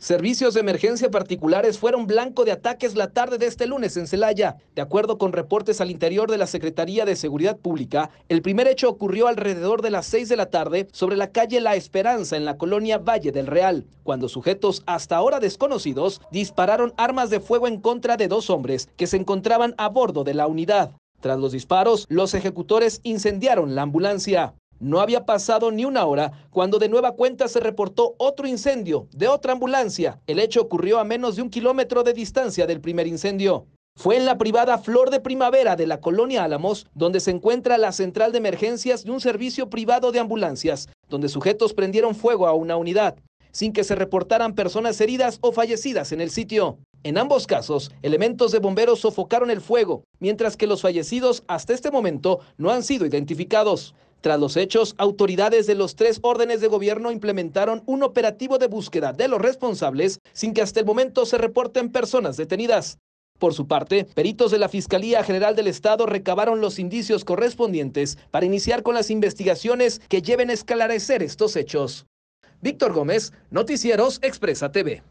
Servicios de emergencia particulares fueron blanco de ataques la tarde de este lunes en Celaya. De acuerdo con reportes al interior de la Secretaría de Seguridad Pública, el primer hecho ocurrió alrededor de las 6 de la tarde sobre la calle La Esperanza en la colonia Valle del Real, cuando sujetos hasta ahora desconocidos dispararon armas de fuego en contra de dos hombres que se encontraban a bordo de la unidad. Tras los disparos, los ejecutores incendiaron la ambulancia. No había pasado ni una hora cuando de nueva cuenta se reportó otro incendio de otra ambulancia. El hecho ocurrió a menos de un kilómetro de distancia del primer incendio. Fue en la privada Flor de Primavera de la colonia Álamos, donde se encuentra la central de emergencias de un servicio privado de ambulancias, donde sujetos prendieron fuego a una unidad, sin que se reportaran personas heridas o fallecidas en el sitio. En ambos casos, elementos de bomberos sofocaron el fuego, mientras que los fallecidos hasta este momento no han sido identificados. Tras los hechos, autoridades de los tres órdenes de gobierno implementaron un operativo de búsqueda de los responsables sin que hasta el momento se reporten personas detenidas. Por su parte, peritos de la Fiscalía General del Estado recabaron los indicios correspondientes para iniciar con las investigaciones que lleven a esclarecer estos hechos. Víctor Gómez, Noticieros Expresa TV.